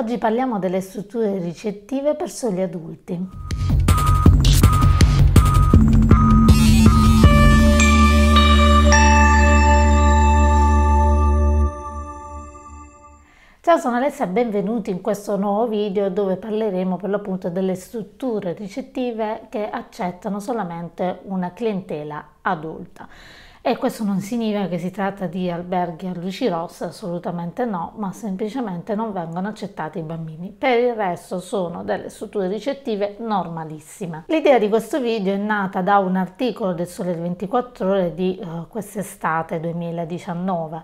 Oggi parliamo delle strutture ricettive per soli adulti. Ciao, sono Alessia benvenuti in questo nuovo video dove parleremo per l'appunto delle strutture ricettive che accettano solamente una clientela adulta. E questo non significa che si tratta di alberghi a luci rosse, assolutamente no, ma semplicemente non vengono accettati i bambini. Per il resto sono delle strutture ricettive normalissime. L'idea di questo video è nata da un articolo del Sole 24 Ore di uh, quest'estate 2019.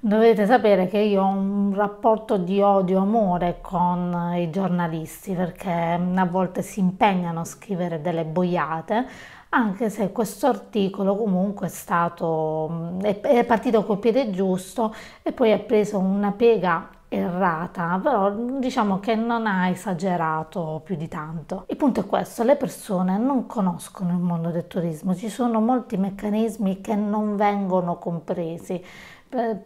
Dovete sapere che io ho un rapporto di odio-amore con i giornalisti perché a volte si impegnano a scrivere delle boiate, anche se questo articolo comunque è stato è partito col piede giusto e poi ha preso una piega errata, però diciamo che non ha esagerato più di tanto. Il punto è questo, le persone non conoscono il mondo del turismo, ci sono molti meccanismi che non vengono compresi.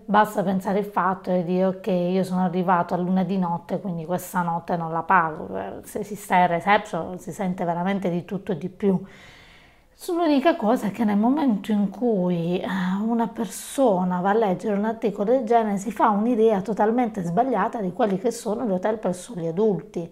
Basta pensare il fatto di dire ok, io sono arrivato a luna di notte, quindi questa notte non la pago. Se si sta in reception si sente veramente di tutto e di più. Sull'unica cosa è che nel momento in cui eh, una persona va a leggere un articolo del genere si fa un'idea totalmente sbagliata di quelli che sono gli hotel per gli adulti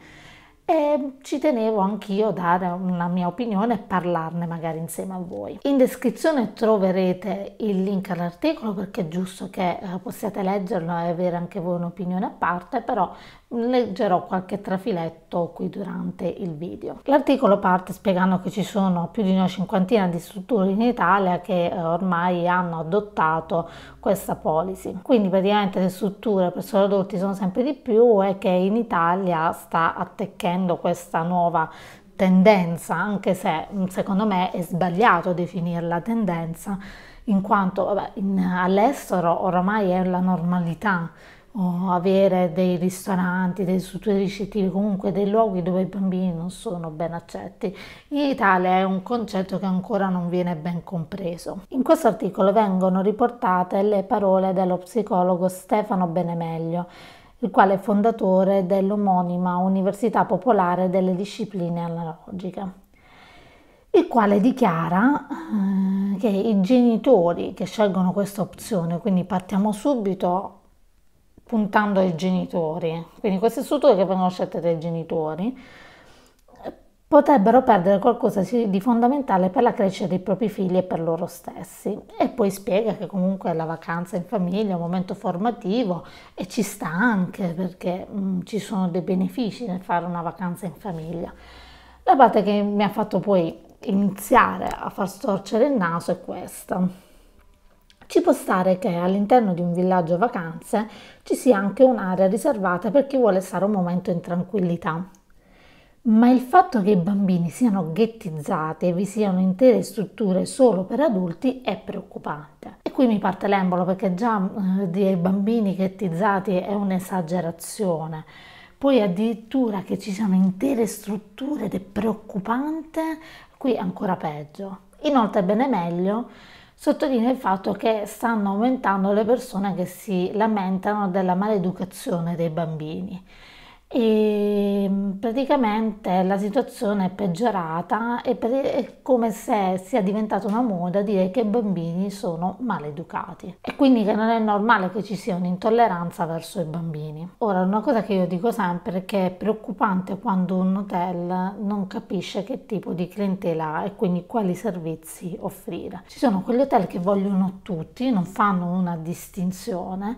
e ci tenevo anch'io a dare una mia opinione e parlarne magari insieme a voi. In descrizione troverete il link all'articolo perché è giusto che eh, possiate leggerlo e avere anche voi un'opinione a parte, però leggerò qualche trafiletto qui durante il video. L'articolo parte spiegando che ci sono più di una cinquantina di strutture in Italia che eh, ormai hanno adottato questa policy. Quindi praticamente le strutture per soli adulti sono sempre di più e che in Italia sta attecchendo questa nuova tendenza, anche se mm, secondo me è sbagliato definirla tendenza, in quanto vabbè, in, all'estero oramai è la normalità o avere dei ristoranti, dei strutture ricettive, comunque dei luoghi dove i bambini non sono ben accetti. In Italia è un concetto che ancora non viene ben compreso. In questo articolo vengono riportate le parole dello psicologo Stefano Benemeglio, il quale è fondatore dell'omonima Università Popolare delle Discipline Analogiche il quale dichiara eh, che i genitori che scelgono questa opzione, quindi partiamo subito puntando ai genitori, quindi queste strutture che vengono scelte dai genitori eh, potrebbero perdere qualcosa di fondamentale per la crescita dei propri figli e per loro stessi. E poi spiega che comunque la vacanza in famiglia è un momento formativo e ci sta anche perché mh, mm, ci sono dei benefici nel fare una vacanza in famiglia. La parte che mi ha fatto poi iniziare a far storcere il naso è questa. Ci può stare che all'interno di un villaggio vacanze ci sia anche un'area riservata per chi vuole stare un momento in tranquillità. Ma il fatto che i bambini siano ghettizzati e vi siano intere strutture solo per adulti è preoccupante. E qui mi parte l'embolo perché già eh, dire bambini ghettizzati è un'esagerazione. Poi addirittura che ci siano intere strutture ed è preoccupante, qui è ancora peggio. Inoltre, bene meglio sottolinea il fatto che stanno aumentando le persone che si lamentano della maleducazione dei bambini e mm, praticamente la situazione è peggiorata e è come se sia diventata una moda dire che i bambini sono maleducati e quindi che non è normale che ci sia un'intolleranza verso i bambini. Ora, una cosa che io dico sempre è che è preoccupante quando un hotel non capisce che tipo di clientela ha e quindi quali servizi offrire. Ci sono quegli hotel che vogliono tutti, non fanno una distinzione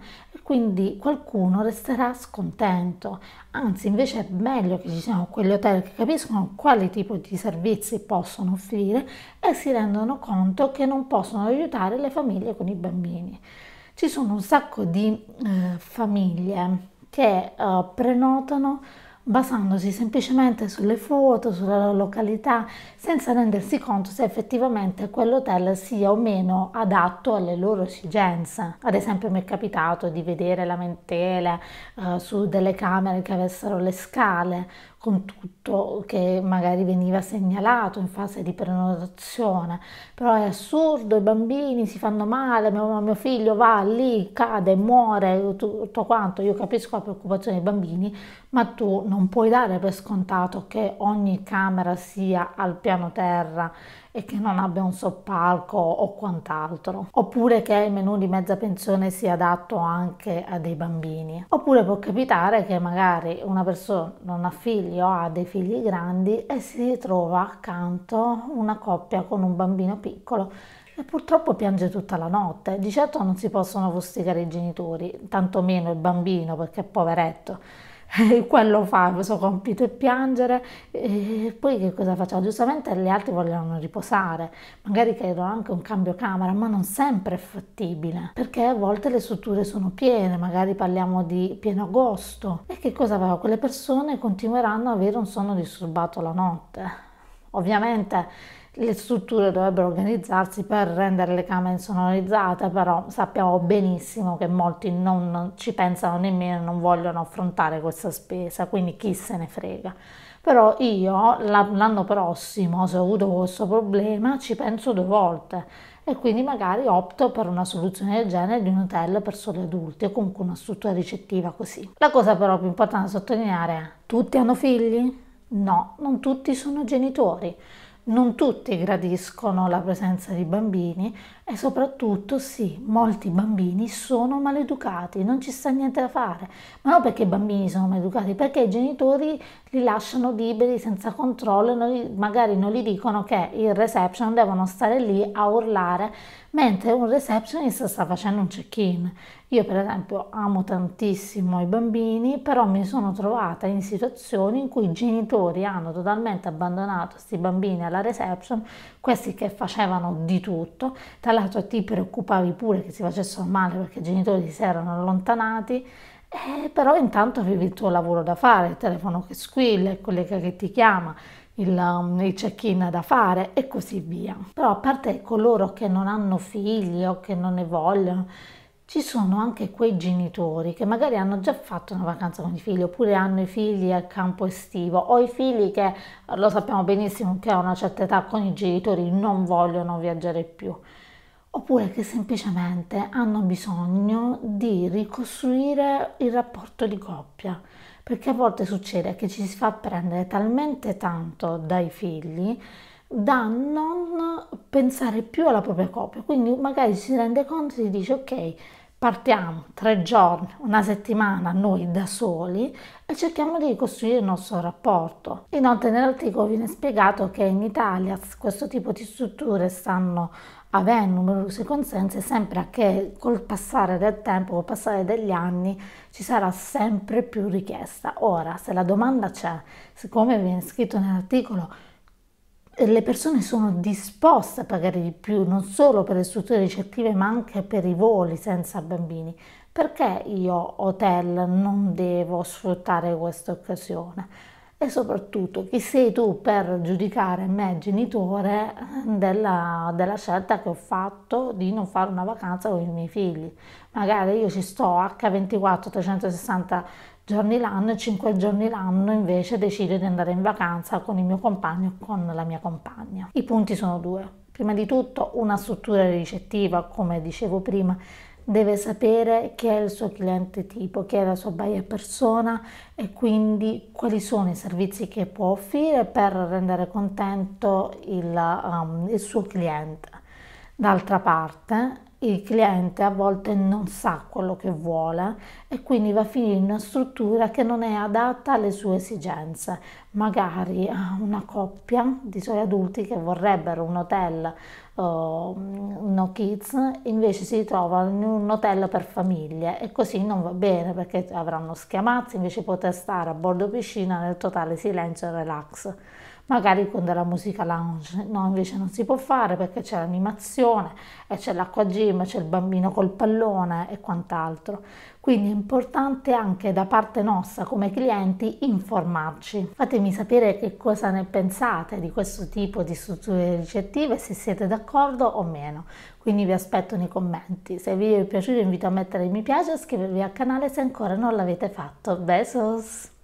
quindi qualcuno resterà scontento. Anzi, invece è meglio che ci siano quegli hotel che capiscono quale tipo di servizi possono offrire e si rendono conto che non possono aiutare le famiglie con i bambini. Ci sono un sacco di eh, famiglie che eh, prenotano basandosi semplicemente sulle foto, sulla località, senza rendersi conto se effettivamente quell'hotel sia o meno adatto alle loro esigenze. Ad esempio mi è capitato di vedere lamentele eh, su delle camere che avessero le scale con tutto che magari veniva segnalato in fase di prenotazione, però è assurdo, i bambini si fanno male, mio, mio figlio va lì, cade, muore, tutto quanto, io capisco la preoccupazione dei bambini, ma tu non puoi dare per scontato che ogni camera sia al piano terra e che non abbia un soppalco o quant'altro, oppure che il menù di mezza pensione sia adatto anche a dei bambini. Oppure può capitare che magari una persona non ha figli o ha dei figli grandi e si trova accanto una coppia con un bambino piccolo e purtroppo piange tutta la notte. Di certo non si possono fustigare i genitori, tantomeno il bambino perché è poveretto quello fa il suo compito è piangere e poi che cosa facciamo? Giustamente le altre vogliono riposare, magari chiedono anche un cambio camera, ma non sempre è fattibile perché a volte le strutture sono piene, magari parliamo di pieno agosto e che cosa fa? Quelle persone continueranno ad avere un sonno disturbato la notte Ovviamente le strutture dovrebbero organizzarsi per rendere le camere insonorizzate, però sappiamo benissimo che molti non ci pensano nemmeno, e non vogliono affrontare questa spesa, quindi chi se ne frega. Però io l'anno prossimo, se ho avuto questo problema, ci penso due volte e quindi magari opto per una soluzione del genere di un hotel per soli adulti o comunque una struttura ricettiva così. La cosa però più importante da sottolineare è tutti hanno figli? No, non tutti sono genitori, non tutti gradiscono la presenza di bambini e soprattutto sì, molti bambini sono maleducati, non ci sta niente da fare, ma non perché i bambini sono maleducati, perché i genitori li lasciano liberi senza controllo e magari non gli dicono che in reception devono stare lì a urlare mentre un receptionist sta facendo un check-in. Io per esempio amo tantissimo i bambini, però mi sono trovata in situazioni in cui i genitori hanno totalmente abbandonato questi bambini alla reception, questi che facevano di tutto, tra l'altro ti preoccupavi pure che si facessero male perché i genitori si erano allontanati. Eh, però intanto avevi il tuo lavoro da fare, il telefono che squilla, il collega che ti chiama, il, um, il check-in da fare e così via. Però a parte coloro che non hanno figli o che non ne vogliono, ci sono anche quei genitori che magari hanno già fatto una vacanza con i figli oppure hanno i figli al campo estivo o i figli che lo sappiamo benissimo che a una certa età con i genitori non vogliono viaggiare più oppure che semplicemente hanno bisogno di ricostruire il rapporto di coppia perché a volte succede che ci si fa prendere talmente tanto dai figli da non pensare più alla propria coppia, quindi magari si rende conto e si dice ok, partiamo tre giorni, una settimana noi da soli e cerchiamo di costruire il nostro rapporto. Inoltre nell'articolo viene spiegato che in Italia questo tipo di strutture stanno avere numerosi consensi, sempre che col passare del tempo, col passare degli anni ci sarà sempre più richiesta. Ora, se la domanda c'è, siccome viene scritto nell'articolo, eh, le persone sono disposte a pagare di più non solo per le strutture ricettive ma anche per i voli senza bambini. Perché io hotel non devo sfruttare questa occasione? e soprattutto chi sei tu per giudicare me genitore della, della, scelta che ho fatto di non fare una vacanza con i miei figli. Magari io ci sto H24, 360 giorni l'anno e 5 giorni l'anno invece decido di andare in vacanza con il mio compagno o con la mia compagna. I punti sono due. Prima di tutto una struttura ricettiva, come dicevo prima, deve sapere chi è il suo cliente tipo, chi è la sua buyer persona e quindi quali sono i servizi che può offrire per rendere contento il, um, il suo cliente. D'altra parte il cliente a volte non sa quello che vuole e quindi va a finire in una struttura che non è adatta alle sue esigenze. Magari ha eh, una coppia di suoi adulti che vorrebbero un hotel uh, no kids, invece si trova in un hotel per famiglie e così non va bene perché avranno schiamazzi, invece poter stare a bordo piscina nel totale silenzio e relax magari con della musica lounge, no invece non si può fare perché c'è l'animazione e c'è l'acqua gym, c'è il bambino col pallone e quant'altro. Quindi è importante anche da parte nostra come clienti informarci. Fatemi sapere che cosa ne pensate di questo tipo di strutture ricettive, se siete d'accordo o meno. Quindi vi aspetto nei commenti. Se il video vi è piaciuto invito a mettere mi piace e iscrivervi al canale se ancora non l'avete fatto. Besos!